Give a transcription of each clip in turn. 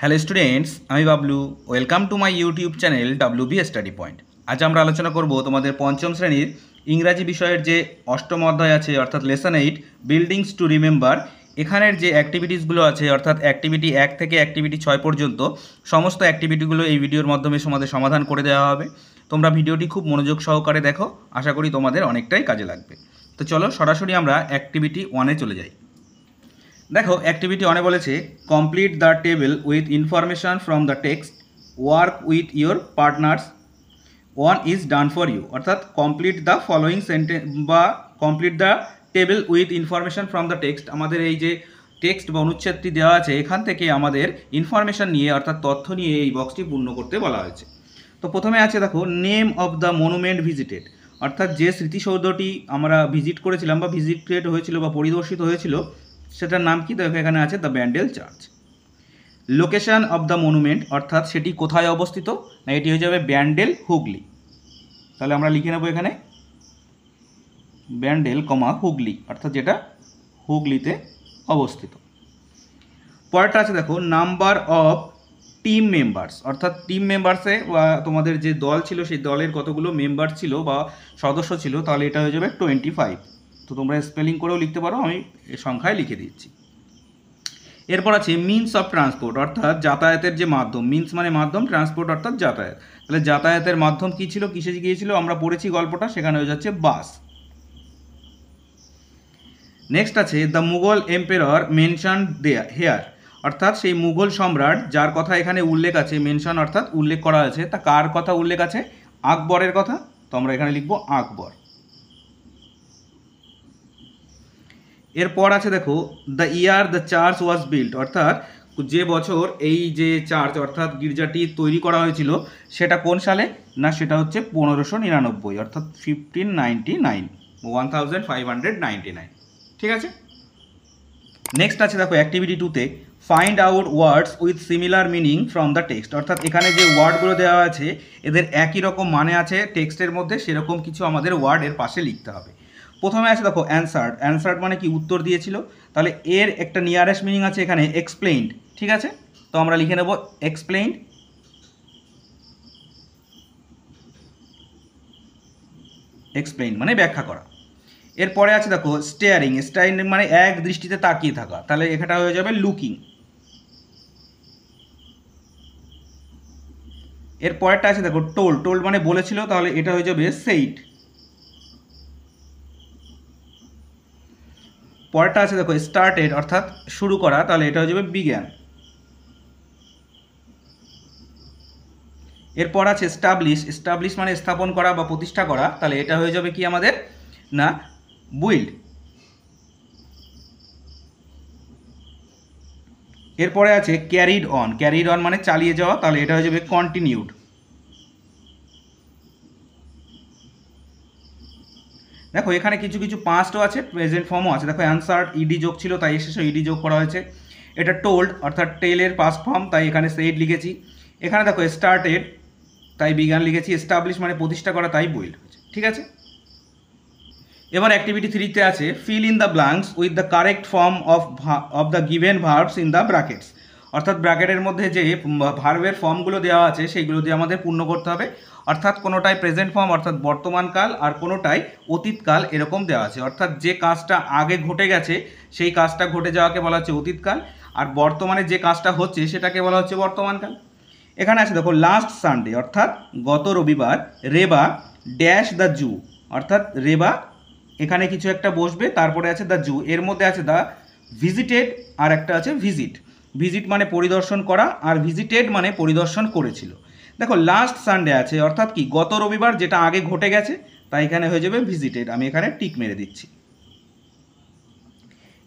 hello students আমি Bablu welcome to my YouTube channel W B study point আজ আমরা আলোচনা করব তোমাদের পঞ্চম শ্রেণীর ইংরাজি বিষয়ের যে অষ্টম অধ্যায় আছে অর্থাৎ lesson eight buildings to remember এখানের যে অ্যাক্টিভিটিসগুলো আছে অর্থাৎ অ্যাক্টিভিটি এক থেকে অ্যাক্টিভিটি ছয় পর্যন্ত সমস্ত অ্যাক্টিভিটিগুলো এই ভিডিওর মাধ্যমে তোমাদের সমাধান করে দেওয়া হবে তোমরা ভিডিওটি খুব মনোযোগ সহকারে দেখো আশা করি তোমাদের অনেকটাই কাজে লাগবে তো চলো সরাসরি আমরা অ্যাক্টিভিটি ওয়ানে চলে যাই দেখো অ্যাক্টিভিটি অনে বলেছে complete the table with information from the text work with your partners one is done for you অর্থাৎ কমপ্লিট দ্য ফলোয়িং সেন্টেন্স বা complete the table with information from the text আমাদের এই যে টেক্সট বা অনুচ্ছেদটি দেওয়া আছে এখান থেকে আমাদের ইনফরমেশান নিয়ে অর্থাৎ তথ্য নিয়ে এই বক্সটি পূর্ণ করতে বলা হয়েছে তো প্রথমে আছে দেখো name of the monument visited অর্থাৎ যে স্মৃতিসৌধটি আমরা ভিজিট করেছিলাম বা ভিজিটেড হয়েছিল বা পরিদর্শিত হয়েছিল সেটার নাম কি দেখো এখানে আছে the Bandel church location of the monument অর্থাৎ সেটি কোথায় অবস্থিত না এটি হয়ে যাবে ব্যান্ডেল হুগলি তাহলে আমরা লিখে নেব এখানে ব্যান্ডেল কমা হুগলি অর্থাৎ যেটা হুগলিতে অবস্থিত পরেরটা আছে দেখো নাম্বার অফ টিম মেম্বার্স অর্থাৎ টিম মেম্বার্সে বা তোমাদের যে দল ছিল সেই দলের কতগুলো মেম্বার ছিল বা সদস্য ছিল তাহলে এটা হয়ে যাবে টোয়েন্টি ফাইভ তো তোমরা স্পেলিং করেও লিখতে পারো আমি সংখ্যায় লিখে দিচ্ছি এরপর আছে মিন্স অফ ট্রান্সপোর্ট অর্থাৎ যাতায়াতের যে মাধ্যম মিন্স মানে মাধ্যম ট্রান্সপোর্ট অর্থাৎ যাতায়াত তাহলে যাতায়াতের মাধ্যম কী ছিল কিসে গিয়েছিল আমরা পড়েছি গল্পটা সেখানে হয়ে যাচ্ছে বাস নেক্সট আছে the Mughal emperor mentioned here অর্থাৎ সেই মুঘল সম্রাট যার কথা এখানে উল্লেখ আছে মেনশন অর্থাৎ উল্লেখ করা আছে তা কার কথা উল্লেখ আছে আকবরের কথা তো আমরা এখানে লিখব আকবর এরপর আছে দেখো the year the church was build অর্থাৎ যে বছর এই যে চার্চ অর্থাৎ গির্জাটি তৈরি করা হয়েছিল সেটা কোন সালে না সেটা হচ্ছে পনেরোশো নিরানব্বই অর্থাৎ fifteen ninety nine one thousand five hundred nine ঠিক আছে নেক্সট আছে দেখো অ্যাক্টিভিটি টুতে find out words with similar meaning from the text অর্থাৎ এখানে যে ওয়ার্ডগুলো দেওয়া আছে এদের একই রকম মানে আছে টেক্সটের মধ্যে সেরকম কিছু আমাদের ওয়ার্ডের পাশে লিখতে হবে প্রথমে আছে দেখো অ্যান্সার্ড অ্যান্সার্ড মানে কি উত্তর দিয়েছিল তাহলে এর একটা নিয়ারেস্ট মিনিং আছে এখানে এক্সপ্লেইন ঠিক আছে তো আমরা লিখে নেব এক্সপ্লেইন এক্সপ্লেইন মানে ব্যাখ্যা করা এরপরে আছে দেখো স্টেয়ারিং স্টেয়ারিং মানে এক দৃষ্টিতে তাকিয়ে থাকা তাহলে এখানটা হয়ে যাবে লুকিং এরপরেরটা আছে দেখো টোল টোল মানে বলেছিল তাহলে এটা হয়ে যাবে সেইট পরেরটা আছে দেখো স্টার্টেড অর্থাৎ শুরু করা তাহলে এটা হয়ে যাবে বিজ্ঞান এরপর আছে স্টাবলিশ স্টাবলিশ মানে স্থাপন করা বা প্রতিষ্ঠা করা তাহলে এটা হয়ে যাবে কি আমাদের না বুইল্ড এরপরে আছে ক্যারিড অন ক্যারিড অন মানে চালিয়ে যাওয়া তাহলে এটা হয়ে যাবে কন্টিনিউড দেখো এখানে কিছু কিছু পাস্টও আছে প্রেজেন্ট ফর্মও আছে দেখো অ্যান্সার ইডি যোগ ছিল তাই এসে ইডি যোগ করা হয়েছে এটা টোল্ড অর্থাৎ টেলের পাস্ট ফর্ম তাই এখানে সেড লিখেছি এখানে দেখো স্টার্টেড তাই বিজ্ঞান লিখেছি এস্টাবলিশ মানে প্রতিষ্ঠা করা তাই বইল হয়েছে ঠিক আছে এবার অ্যাক্টিভিটি থ্রিতে আছে fill in the blanks with the correct form of of the given verbs in the brackets অর্থাৎ ব্র্যাকেটের মধ্যে যে ভার্বের ফর্মগুলো দেওয়া আছে সেইগুলো দিয়ে আমাদের পূর্ণ করতে হবে অর্থাৎ কোনোটায় প্রেজেন্ট ফর্ম অর্থাৎ বর্তমানকাল আর কোনোটায় অতীতকাল এরকম দেওয়া আছে অর্থাৎ যে কাজটা আগে ঘটে গেছে সেই কাজটা ঘটে যাওয়াকে বলা হচ্ছে অতীতকাল আর বর্তমানে যে কাজটা হচ্ছে সেটাকে বলা হচ্ছে বর্তমানকাল এখানে আছে দেখো লাস্ট সানডে অর্থাৎ গত রবিবার রেবা ড্যাশ দ্য জু অর্থাৎ রেবা এখানে কিছু একটা বসবে তারপরে আছে দ্য জু এর মধ্যে আছে দ্য ভিজিটেড আর একটা আছে ভিজিট ভিজিট মানে পরিদর্শন করা আর ভিজিটেড মানে পরিদর্শন করেছিল দেখো লাস্ট সানডে আছে অর্থাৎ কি গত রবিবার যেটা আগে ঘটে গেছে তাই এখানে হয়ে যাবে ভিজিটেড আমি এখানে টিক মেরে দিচ্ছি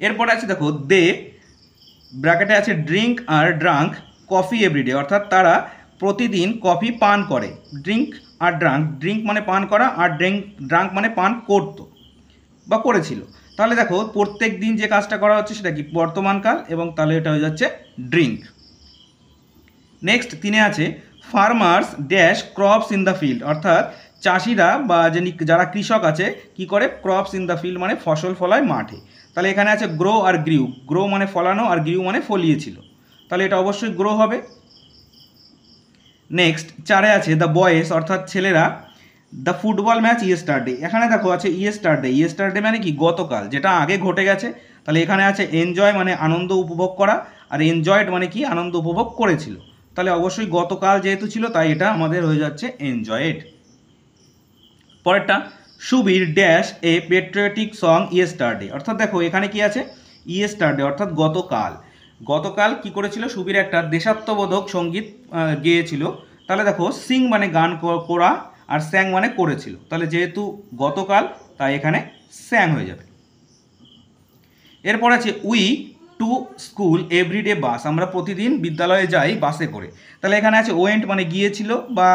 এরপরে আছে দেখো দে ব্র্যাকেটে আছে ড্রিঙ্ক আর ড্রাঙ্ক কফি এভরিডে অর্থাৎ তারা প্রতিদিন কফি পান করে ড্রিঙ্ক আর ড্রাঙ্ক ড্রিঙ্ক মানে পান করা আর ড্রিঙ্ক ড্রাঙ্ক মানে পান করতো বা করেছিল তাহলে দেখো প্রত্যেক দিন যে কাজটা করা হচ্ছে সেটা কি বর্তমানকাল এবং তাহলে এটা হয়ে যাচ্ছে ড্রিঙ্ক নেক্সট তিনে আছে farmers dash crops in the field অর্থাৎ চাষিরা বা যে যারা কৃষক আছে কি করে ক্রপস ইন দ্য ফিল্ড মানে ফসল ফলায় মাঠে তাহলে এখানে আছে গ্রো আর গ্রিউ গ্রো মানে ফলানো আর গ্রিউ মানে ফলিয়েছিল তাহলে এটা অবশ্যই গ্রো হবে নেক্সট চারে আছে দ্য বয়েস অর্থাৎ ছেলেরা দ্য ফুটবল ম্যাচ ইয়েস্টারডে এখানে দেখো আছে ইয়েস্টারডে ইয়েস্টারডে মানে কি গতকাল যেটা আগে ঘটে গেছে তাহলে এখানে আছে এনজয় মানে আনন্দ উপভোগ করা আর এনজয়েড মানে কি আনন্দ উপভোগ করেছিল তাহলে অবশ্যই গতকাল যেহেতু ছিল তাই এটা আমাদের হয়ে যাচ্ছে এনজয়েড পরেরটা Subir dash a patriotic song yesterday অর্থাৎ দেখো এখানে কি আছে ইয়েস্টারডে অর্থাৎ গতকাল গতকাল কি করেছিল সুবীর একটা দেশাত্মবোধক সঙ্গীত গেয়েছিল তাহলে দেখো সিং মানে গান করা আর স্যাং মানে করেছিল তাহলে যেহেতু গতকাল তাই এখানে স্যাং হয়ে যাবে এরপর আছে we to school everyday bus আমরা প্রতিদিন বিদ্যালয়ে যাই বাসে করে তাহলে এখানে আছে ওয়েন্ট মানে গিয়েছিল বা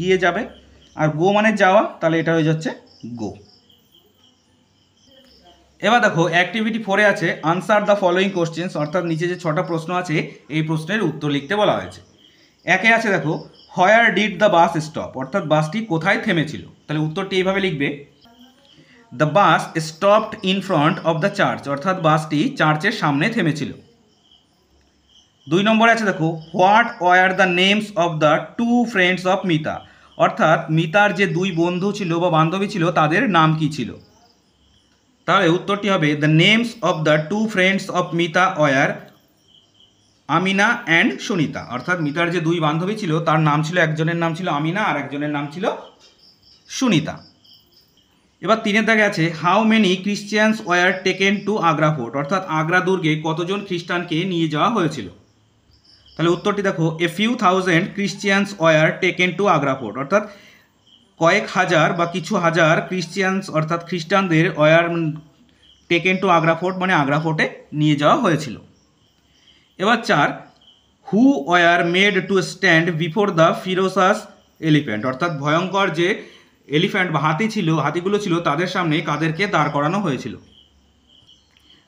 গিয়ে যাবে আর গো মানে যাওয়া তাহলে এটা হয়ে যাচ্ছে গো এবার দেখো অ্যাক্টিভিটি ফোরে আছে আনসার দ্য ফলোয়িং কোশ্চেন্স অর্থাৎ নিচে যে ছটা প্রশ্ন আছে এই প্রশ্নের উত্তর লিখতে বলা হয়েছে একে আছে দেখো where did the bus stop অর্থাৎ বাসটি কোথায় থেমেছিল তাহলে উত্তরটি এইভাবে লিখবে the bus stopped in front of the church অর্থাৎ বাসটি চার্চের সামনে থেমেছিল দুই নম্বরে আছে দেখো what were the names of the two friends of Mita অর্থাৎ মিতার যে দুই বন্ধু ছিল বা বান্ধবী ছিল তাদের নাম কি ছিল তাহলে উত্তরটি হবে the names of the two friends of Mita were Amina and Sunita অর্থাৎ মিতার যে দুই বান্ধবী ছিল তার নাম ছিল একজনের নাম ছিল আমিনা আর একজনের নাম ছিল সুনিতা এবার তিনের দাগে আছে how many Christians were taken to Agra fort অর্থাৎ আগ্রা দুর্গে কতজন খ্রিস্টানকে নিয়ে যাওয়া হয়েছিল তাহলে উত্তরটি দেখো a few thousand Christians were taken to Agra fort অর্থাৎ কয়েক হাজার বা কিছু হাজার ক্রিশ্চিয়ানস অর্থাৎ খ্রিস্টানদের were taken to Agra fort মানে আগ্রা ফোর্টে নিয়ে যাওয়া হয়েছিল এবার চার who were made to stand before the ferocious elephant অর্থাৎ ভয়ঙ্কর যে এলিফ্যান্ট বা হাতি ছিল হাতিগুলো ছিল তাদের সামনে কাদেরকে দাঁড় করানো হয়েছিল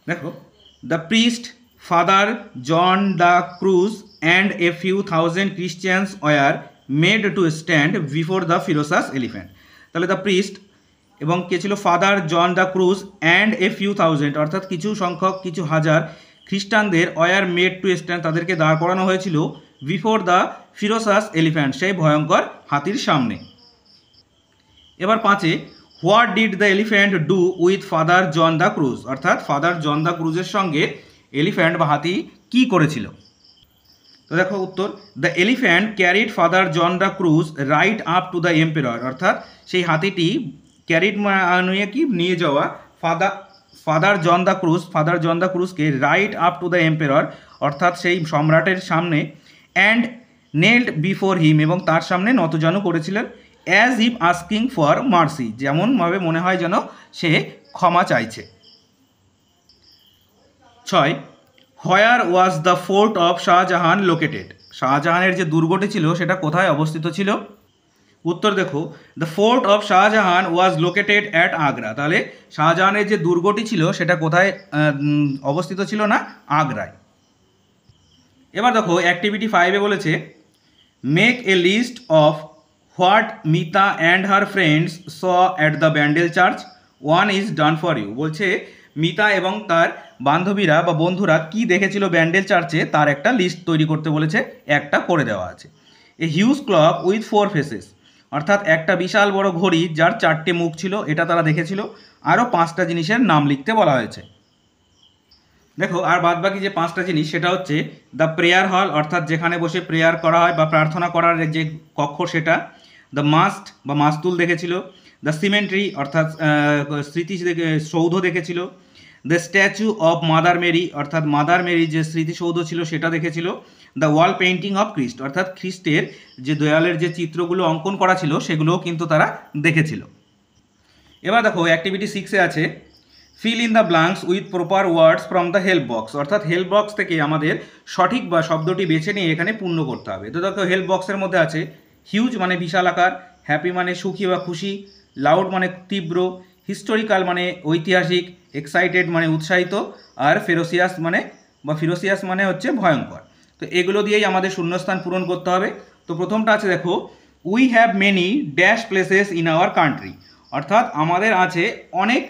দেখো the priest father John de Cruz and a few thousand Christians were made to stand before the ferocious elephant তাহলে দ্য প্রিস্ট এবং কে ছিল father John de Cruz and a few thousand অর্থাৎ কিছু সংখ্যক কিছু হাজার খ্রিস্টানদের অয়ার মেড টু স্ট্যান্ড তাদেরকে দাঁড় করানো হয়েছিল বিফোর দ্য ফিরোসাস এলিফ্যান্ট সেই ভয়ঙ্কর হাতির সামনে এবার পাঁচে what did the elephant do with father John de Cruz অর্থাৎ ফাদার জন দ্য ক্রুজের সঙ্গে এলিফ্যান্ট বা হাতি কী করেছিল তো দেখো উত্তর the elephant carried father John de Cruz right up to the emperor অর্থাৎ সেই হাতিটি ক্যারিড নিয়ে কি নিয়ে যাওয়া father father John de Cruz father John de ক্রুজকে right up to the emperor অর্থাৎ সেই সম্রাটের সামনে অ্যান্ড নেল্ড বিফোর হিম এবং তার সামনে নতজানু করেছিলেন as if asking for mercy যেমনভাবে মনে হয় যেন সে ক্ষমা চাইছে ছয় where was the fort of Shahjahan located শাহজাহানের যে দুর্গটি ছিল সেটা কোথায় অবস্থিত ছিল উত্তর দেখো the fort of Shahjahan was located at Agra তাহলে শাহজাহানের যে দুর্গটি ছিল সেটা কোথায় অবস্থিত ছিল না আগ্রায় এবার দেখো অ্যাক্টিভিটি ফাইভে বলেছে make a list of what Mita and her friends saw at the Bandel church one is done for you বলছে মিতা এবং তার বান্ধবীরা বা বন্ধুরা কি দেখেছিল ব্যান্ডেল চার্চে তার একটা লিস্ট তৈরি করতে বলেছে একটা করে দেওয়া আছে a huge clock with four faces অর্থাৎ একটা বিশাল বড় ঘড়ি যার চারটে মুখ ছিল এটা তারা দেখেছিল আরও পাঁচটা জিনিসের নাম লিখতে বলা হয়েছে দেখো আর বাদ বাকি যে পাঁচটা জিনিস সেটা হচ্ছে দ্য প্রেয়ার হল অর্থাৎ যেখানে বসে প্রেয়ার করা হয় বা প্রার্থনা করার যে কক্ষ সেটা দ্য মাস্ট বা মাস্তুল দেখেছিল দ্য সিমেন্ট্রি অর্থাৎ স্মৃতি সৌধ দেখেছিল the statue of mother Mary অর্থাৎ মাদার মেরি যে স্মৃতিসৌধ ছিল সেটা দেখেছিল দ্য ওয়াল পেন্টিং অফ খ্রিস্ট অর্থাৎ খ্রিস্টের যে দয়ালের যে চিত্রগুলো অঙ্কন করা ছিল সেগুলোও কিন্তু তারা দেখেছিল এবার দেখো অ্যাক্টিভিটি সিক্সে আছে fill in the blanks with proper words from the help box অর্থাৎ হেল্প বক্স থেকে আমাদের সঠিক বা শব্দটি বেছে নিয়ে এখানে পূর্ণ করতে হবে তো দেখো হেল্প বক্সের মধ্যে আছে হিউজ মানে বিশাল আকার হ্যাপি মানে সুখী বা খুশি লাউড মানে তীব্র হিস্টোরিক্যাল মানে ঐতিহাসিক এক্সাইটেড মানে উৎসাহিত আর ফেরোসিয়াস মানে বা ফিরোসিয়াস মানে হচ্ছে ভয়ঙ্কর তো এগুলো দিয়েই আমাদের শূন্যস্থান পূরণ করতে হবে তো প্রথমটা আছে দেখো we have many dash places in our country অর্থাৎ আমাদের আছে অনেক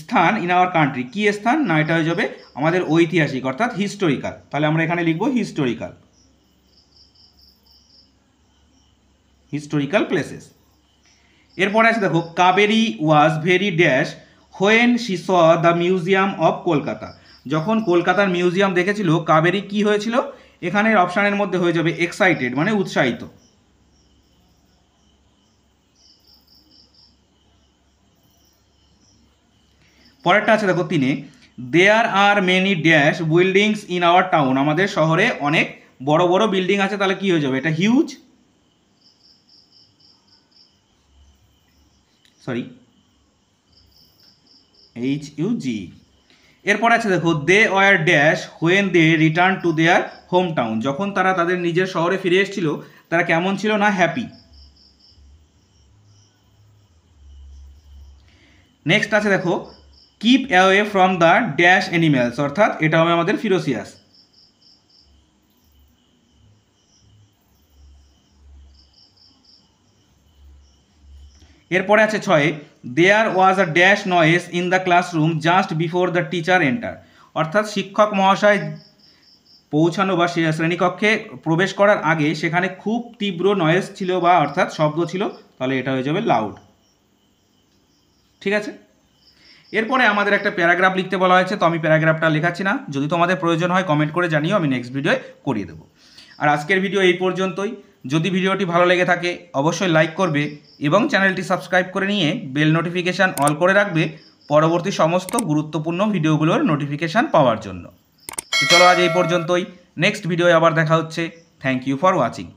স্থান ইন আওয়ার কান্ট্রি কী স্থান না এটা হয়ে যাবে আমাদের ঐতিহাসিক অর্থাৎ হিস্টোরিক্যাল তাহলে আমরা এখানে লিখবো হিস্টোরিক্যাল হিস্টোরিক্যাল প্লেসেস এরপরে আছে দেখো Kaberi was very dash when she saw the museum of Kolkata যখন কলকাতার মিউজিয়াম দেখেছিল কাবেরি কি হয়েছিল এখানের অপশানের মধ্যে হয়ে যাবে এক্সাইটেড মানে উৎসাহিত পরেরটা আছে দেখো তিনে there are many dash buildings in our town আমাদের শহরে অনেক বড় বড় বিল্ডিং আছে তাহলে কি হয়ে যাবে এটা huge sorry H U G এরপর আছে দেখো they were dash when they return to their home town যখন তারা তাদের নিজের শহরে ফিরে এসেছিল তারা কেমন ছিল না হ্যাপি নেক্সট আছে দেখো keep away from the dash animals অর্থাৎ এটা হবে আমাদের ফিরোসিয়াস এরপরে আছে ছয়ে there was a dash noise in the classroom just before the teacher enter অর্থাৎ শিক্ষক মহাশয় পৌঁছানো বা শ্রেণীকক্ষে প্রবেশ করার আগে সেখানে খুব তীব্র নয়েস ছিল বা অর্থাৎ শব্দ ছিল তাহলে এটা হয়ে যাবে লাউড ঠিক আছে এরপরে আমাদের একটা প্যারাগ্রাফ লিখতে বলা হয়েছে তো আমি প্যারাগ্রাফটা লেখাচ্ছি না যদি তোমাদের প্রয়োজন হয় কমেন্ট করে জানিও আমি নেক্সট ভিডিওয় করিয়ে দেবো আর আজকের ভিডিও এই পর্যন্তই যদি ভিডিওটি ভালো লেগে থাকে অবশ্যই লাইক করবে এবং চ্যানেলটি সাবস্ক্রাইব করে নিয়ে বেল নোটিফিকেশান অল করে রাখবে পরবর্তী সমস্ত গুরুত্বপূর্ণ ভিডিওগুলোর নোটিফিকেশান পাওয়ার জন্য চলো আজ এই পর্যন্তই নেক্সট ভিডিও আবার দেখা হচ্ছে থ্যাংক ইউ ফর ওয়াচিং